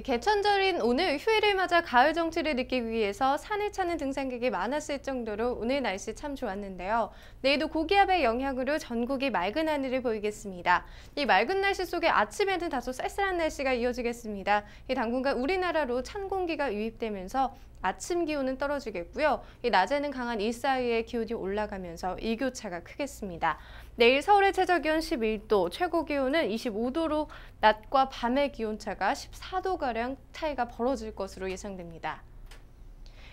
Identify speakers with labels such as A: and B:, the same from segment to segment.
A: 네, 개천절인 오늘 휴일을 맞아 가을 정취를 느끼기 위해서 산을 찾는 등산객이 많았을 정도로 오늘 날씨 참 좋았는데요. 내일도 고기압의 영향으로 전국이 맑은 하늘을 보이겠습니다. 이 맑은 날씨 속에 아침에는 다소 쌀쌀한 날씨가 이어지겠습니다. 당분간 우리나라로 찬 공기가 유입되면서 아침 기온은 떨어지겠고요. 낮에는 강한 일사위의 기온이 올라가면서 일교차가 크겠습니다. 내일 서울의 최저 기온 11도, 최고 기온은 25도로 낮과 밤의 기온차가 14도가량 차이가 벌어질 것으로 예상됩니다.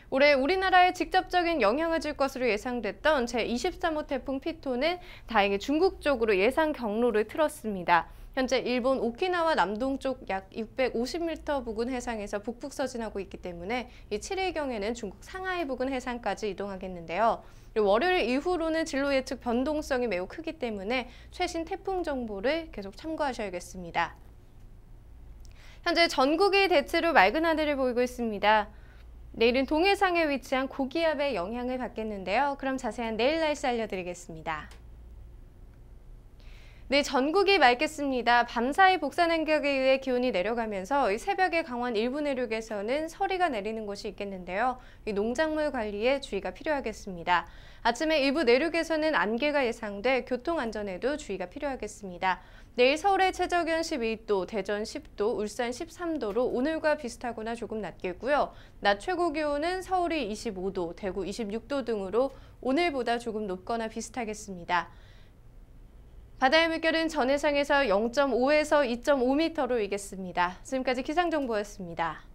A: 올해 우리나라에 직접적인 영향을 줄 것으로 예상됐던 제23호 태풍 피토는 다행히 중국 쪽으로 예상 경로를 틀었습니다. 현재 일본 오키나와 남동쪽 약 650m 부근 해상에서 북북 서진하고 있기 때문에 7일경에는 중국 상하이 부근 해상까지 이동하겠는데요. 월요일 이후로는 진로 예측 변동성이 매우 크기 때문에 최신 태풍 정보를 계속 참고하셔야겠습니다. 현재 전국이 대체로 맑은 하늘을 보이고 있습니다. 내일은 동해상에 위치한 고기압의 영향을 받겠는데요. 그럼 자세한 내일 날씨 알려드리겠습니다. 네, 전국이 맑겠습니다. 밤사이 복사 냉각에 의해 기온이 내려가면서 새벽에 강원 일부 내륙에서는 서리가 내리는 곳이 있겠는데요. 농작물 관리에 주의가 필요하겠습니다. 아침에 일부 내륙에서는 안개가 예상돼 교통안전에도 주의가 필요하겠습니다. 내일 서울의 최저 기온 12도, 대전 10도, 울산 13도로 오늘과 비슷하거나 조금 낮겠고요. 낮 최고 기온은 서울이 25도, 대구 26도 등으로 오늘보다 조금 높거나 비슷하겠습니다. 바다의 물결은 전해상에서 0.5에서 2.5m로 이겠습니다. 지금까지 기상정보였습니다.